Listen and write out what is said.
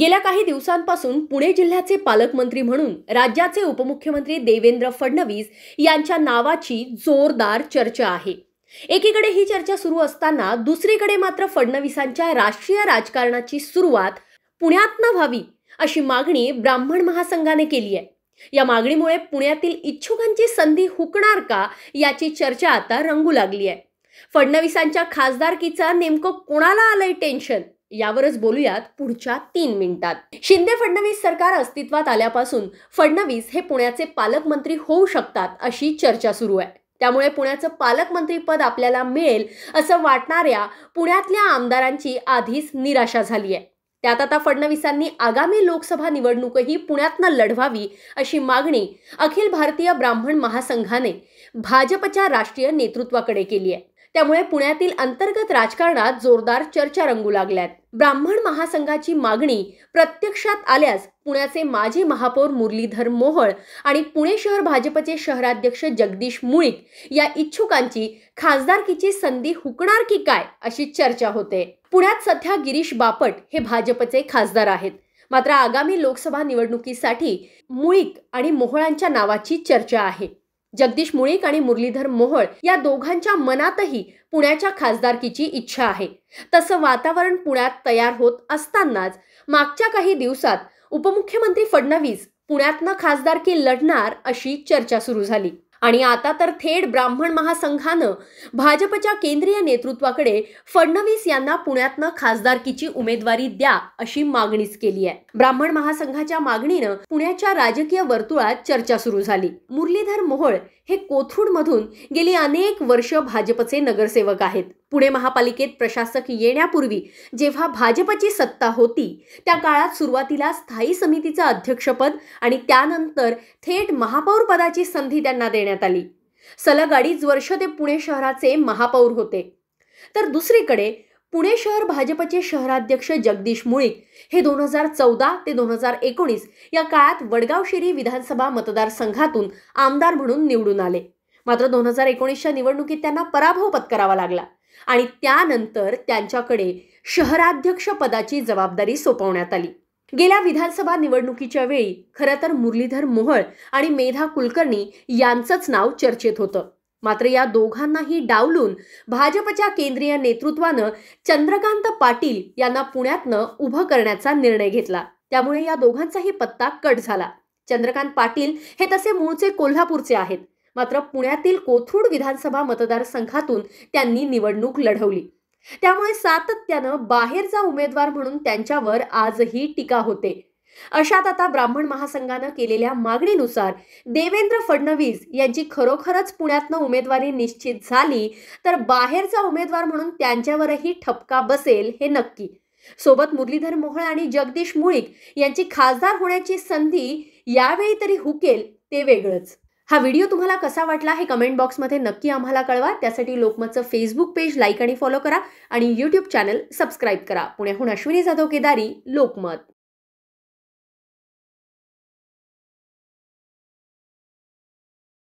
गेल्या काही दिवसांपासून पुणे जिल्ह्याचे पालकमंत्री म्हणून राज्याचे उपमुख्यमंत्री देवेंद्र फडणवीस यांच्या नावाची जोरदार चर्चा आहे एकीकडे ही चर्चा सुरू असताना दुसरीकडे मात्र फडणवीसांच्या राष्ट्रीय राजकारणाची सुरुवात पुण्यातनं व्हावी अशी मागणी ब्राह्मण महासंघाने केली आहे या मागणीमुळे पुण्यातील इच्छुकांची संधी हुकणार का याची चर्चा आता रंगू लागली आहे फडणवीसांच्या खासदारकीचा नेमकं कोणाला आलंय टेन्शन यावरच बोलूयात पुढच्या तीन मिनिटात शिंदे फडणवीस सरकार अस्तित्वात आल्यापासून फडणवीस हे पुण्याचे पालकमंत्री होऊ शकतात अशी चर्चा सुरू आहे त्यामुळे पुण्याचं पालकमंत्रीपद आपल्याला मिळेल असं वाटणाऱ्या पुण्यातल्या आमदारांची आधीच निराशा झाली आहे त्यात आता फडणवीसांनी आगामी लोकसभा निवडणूकही पुण्यातनं लढवावी अशी मागणी अखिल भारतीय ब्राह्मण महासंघाने भाजपच्या राष्ट्रीय नेतृत्वाकडे केली आहे त्यामुळे पुण्यातील अंतर्गत राजकारणात जोरदार चर्चा रंगू लागल्यात ब्राह्मण महासंघाची मागणी प्रत्यक्षात आल्यास पुण्याचे माजी महापौर मुरलीधर मोहोळ आणि पुणे शहर भाजपचे शहराध्यक्ष जगदीश मुळीक या इच्छुकांची खासदारकीची संधी हुकणार की काय अशी चर्चा होते पुण्यात सध्या गिरीश बापट हे भाजपचे खासदार आहेत मात्र आगामी लोकसभा निवडणुकीसाठी मुळीक आणि मोहळांच्या नावाची चर्चा आहे जगदीश मुळीक आणि मुरलीधर मोहळ या दोघांच्या मनातही पुण्याच्या खासदारकीची इच्छा आहे तसं वातावरण पुण्यात तयार होत असतानाच मागच्या काही दिवसात उपमुख्यमंत्री फडणवीस पुण्यातनं खासदारकी लढणार अशी चर्चा सुरू झाली आणि आता तर थेट ब्राह्मण महासंघानं भाजपच्या केंद्रीय नेतृत्वाकडे फडणवीस यांना पुण्यातनं खासदारकीची उमेदवारी द्या अशी मागणीच केली आहे ब्राह्मण महासंघाच्या मागणीनं पुण्याच्या राजकीय वर्तुळात चर्चा सुरू झाली मुरलीधर मोहोळ हे मधून गेली अनेक वर्ष भाजपचे नगरसेवक आहेत पुणे महापालिकेत प्रशासक येण्यापूर्वी जेव्हा भाजपची सत्ता होती त्या काळात सुरुवातीला स्थायी समितीचं अध्यक्षपद आणि त्यानंतर थेट महापौरपदाची संधी त्यांना देण्यात आली सलग अडीच वर्ष ते पुणे शहराचे महापौर होते तर दुसरीकडे पुणे शहर भाजपचे शहराध्यक्ष जगदीश मुळीक हे दोन हजार चौदा ते दोन हजार एकोणीस या काळात वडगावशेरी विधानसभा मतदारसंघातून आमदार म्हणून निवडून आले मात्र दोन हजार एकोणीसच्या निवडणुकीत त्यांना पराभव पत्करावा लागला आणि त्यानंतर त्यांच्याकडे शहराध्यक्ष पदाची जबाबदारी सोपवण्यात आली गेल्या विधानसभा निवडणुकीच्या वेळी खरं तर मुरलीधर मोहळ आणि मेधा कुलकर्णी यांचंच नाव चर्चेत होतं मात्र या दोघांनाही डावलून भाजपच्या केंद्रीय नेतृत्वानं चंद्रकांत पाटील यांना पुण्यातनं उभं करण्याचा निर्णय घेतला त्यामुळे या दोघांचाही पत्ता कट झाला चंद्रकांत पाटील हे तसे मूळचे कोल्हापूरचे आहेत मात्र पुण्यातील कोथरूड विधानसभा मतदारसंघातून त्यांनी निवडणूक लढवली त्यामुळे सातत्यानं बाहेरचा उमेदवार म्हणून त्यांच्यावर आजही टीका होते अशात आता ब्राह्मण महासंघानं केलेल्या मागणीनुसार देवेंद्र फडणवीस यांची खरोखरच पुण्यातनं उमेदवारी निश्चित झाली तर बाहेरचा उमेदवार म्हणून त्यांच्यावरही ठपका बसेल हे नक्की सोबत मुरलीधर मोहळ आणि जगदीश मुळीक यांची खासदार होण्याची संधी यावेळी तरी हुकेल ते वेगळंच हा व्हिडिओ तुम्हाला कसा वाटला हे कमेंट बॉक्समध्ये नक्की आम्हाला कळवा त्यासाठी लोकमतचं फेसबुक पेज लाईक आणि फॉलो करा आणि यूट्यूब चॅनल सबस्क्राईब करा पुण्याहून अश्विनी जाधव केदारी लोकमत